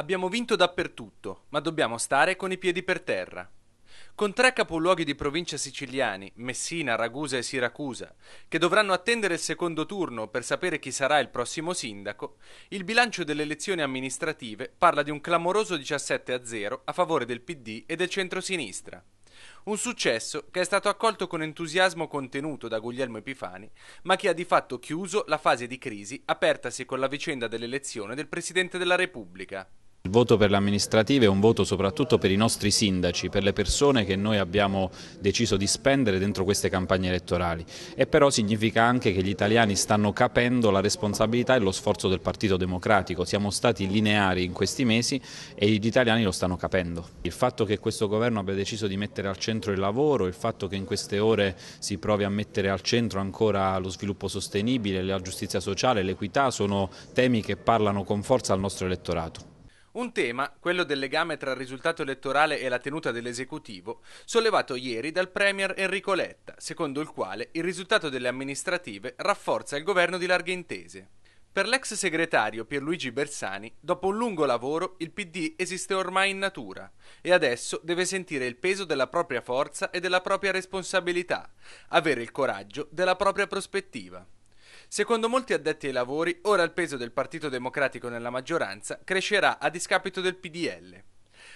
Abbiamo vinto dappertutto, ma dobbiamo stare con i piedi per terra. Con tre capoluoghi di provincia siciliani, Messina, Ragusa e Siracusa, che dovranno attendere il secondo turno per sapere chi sarà il prossimo sindaco, il bilancio delle elezioni amministrative parla di un clamoroso 17 a 0 a favore del PD e del centrosinistra. Un successo che è stato accolto con entusiasmo contenuto da Guglielmo Epifani, ma che ha di fatto chiuso la fase di crisi apertasi con la vicenda dell'elezione del Presidente della Repubblica. Il voto per le amministrative è un voto soprattutto per i nostri sindaci, per le persone che noi abbiamo deciso di spendere dentro queste campagne elettorali e però significa anche che gli italiani stanno capendo la responsabilità e lo sforzo del Partito Democratico, siamo stati lineari in questi mesi e gli italiani lo stanno capendo. Il fatto che questo governo abbia deciso di mettere al centro il lavoro, il fatto che in queste ore si provi a mettere al centro ancora lo sviluppo sostenibile, la giustizia sociale, l'equità sono temi che parlano con forza al nostro elettorato. Un tema, quello del legame tra il risultato elettorale e la tenuta dell'esecutivo, sollevato ieri dal Premier Enrico Letta, secondo il quale il risultato delle amministrative rafforza il governo di larghe intese. Per l'ex segretario Pierluigi Bersani, dopo un lungo lavoro, il PD esiste ormai in natura e adesso deve sentire il peso della propria forza e della propria responsabilità, avere il coraggio della propria prospettiva. Secondo molti addetti ai lavori, ora il peso del Partito Democratico nella maggioranza crescerà a discapito del PDL.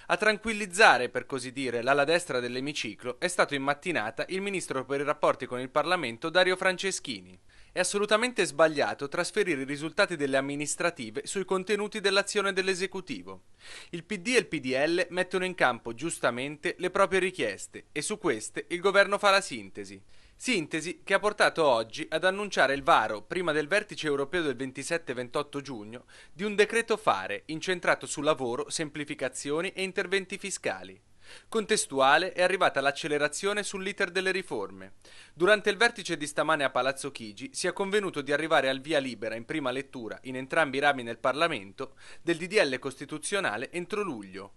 A tranquillizzare, per così dire, l'ala destra dell'emiciclo è stato in mattinata il ministro per i rapporti con il Parlamento Dario Franceschini. È assolutamente sbagliato trasferire i risultati delle amministrative sui contenuti dell'azione dell'esecutivo. Il PD e il PDL mettono in campo giustamente le proprie richieste e su queste il governo fa la sintesi. Sintesi che ha portato oggi ad annunciare il varo, prima del vertice europeo del 27-28 giugno, di un decreto fare incentrato su lavoro, semplificazioni e interventi fiscali. Contestuale è arrivata l'accelerazione sull'iter delle riforme. Durante il vertice di stamane a Palazzo Chigi si è convenuto di arrivare al via libera in prima lettura in entrambi i rami del Parlamento del DDL costituzionale entro luglio.